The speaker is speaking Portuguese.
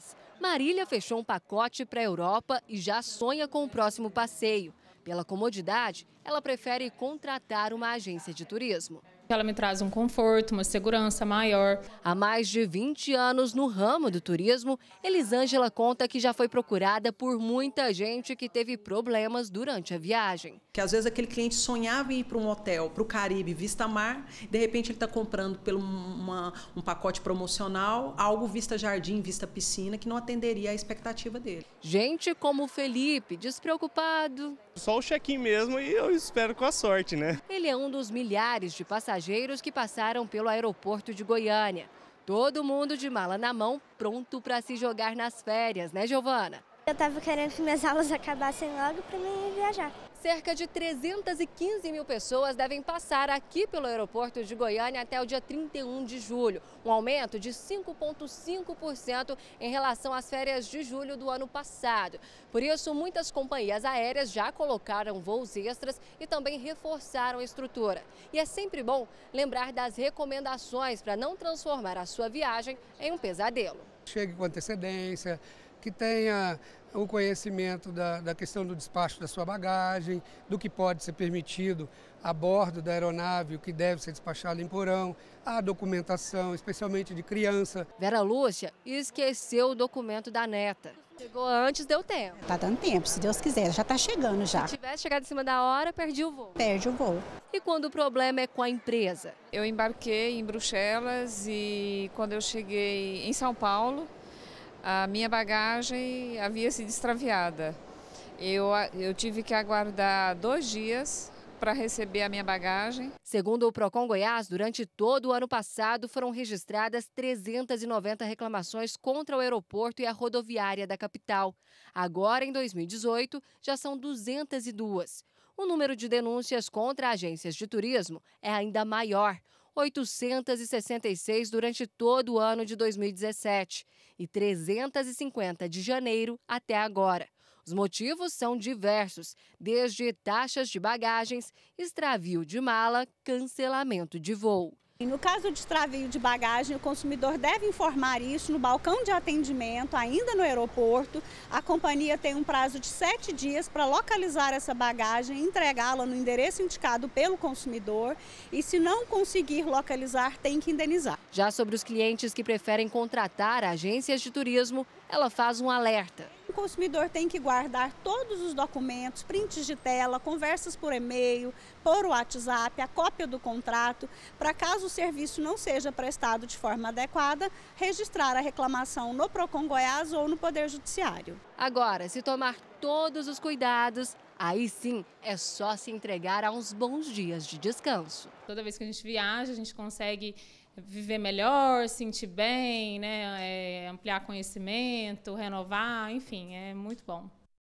férias. Marília fechou um pacote para a Europa e já sonha com o próximo passeio. Pela comodidade, ela prefere contratar uma agência de turismo ela me traz um conforto, uma segurança maior. Há mais de 20 anos no ramo do turismo, Elisângela conta que já foi procurada por muita gente que teve problemas durante a viagem. Que às vezes aquele cliente sonhava em ir para um hotel, para o Caribe, vista mar, de repente ele está comprando pelo uma, um pacote promocional, algo vista jardim, vista piscina, que não atenderia à expectativa dele. Gente como o Felipe, despreocupado. Só o check-in mesmo e eu espero com a sorte, né? Ele é um dos milhares de passageiros passageiros que passaram pelo aeroporto de Goiânia. Todo mundo de mala na mão, pronto para se jogar nas férias, né, Giovana? Eu estava querendo que minhas aulas acabassem logo para mim viajar. Cerca de 315 mil pessoas devem passar aqui pelo aeroporto de Goiânia até o dia 31 de julho, um aumento de 5,5% em relação às férias de julho do ano passado. Por isso, muitas companhias aéreas já colocaram voos extras e também reforçaram a estrutura. E é sempre bom lembrar das recomendações para não transformar a sua viagem em um pesadelo. Chegue com antecedência, que tenha o conhecimento da, da, questão do despacho da sua bagagem, do que pode ser permitido a bordo da aeronave, o que deve ser despachado em porão, a documentação, especialmente de criança. Vera Lúcia esqueceu o documento da neta. Chegou antes, deu tempo. Tá dando tempo, se Deus quiser, já tá chegando já. Se tivesse chegado em cima da hora, perdi o voo. Perde o voo. E quando o problema é com a empresa? Eu embarquei em Bruxelas e quando eu cheguei em São Paulo, a minha bagagem havia se extraviada. Eu, eu tive que aguardar dois dias para receber a minha bagagem. Segundo o Procon Goiás, durante todo o ano passado foram registradas 390 reclamações contra o aeroporto e a rodoviária da capital. Agora, em 2018, já são 202. O número de denúncias contra agências de turismo é ainda maior. 866 durante todo o ano de 2017 e 350 de janeiro até agora. Os motivos são diversos, desde taxas de bagagens, extravio de mala, cancelamento de voo. E no caso de extravio de bagagem, o consumidor deve informar isso no balcão de atendimento, ainda no aeroporto. A companhia tem um prazo de sete dias para localizar essa bagagem e entregá-la no endereço indicado pelo consumidor. E se não conseguir localizar, tem que indenizar. Já sobre os clientes que preferem contratar agências de turismo, ela faz um alerta o consumidor tem que guardar todos os documentos, prints de tela, conversas por e-mail, por WhatsApp, a cópia do contrato, para caso o serviço não seja prestado de forma adequada, registrar a reclamação no Procon Goiás ou no Poder Judiciário. Agora, se tomar todos os cuidados, Aí sim é só se entregar a uns bons dias de descanso. Toda vez que a gente viaja, a gente consegue viver melhor, sentir bem, né? É, ampliar conhecimento, renovar, enfim, é muito bom.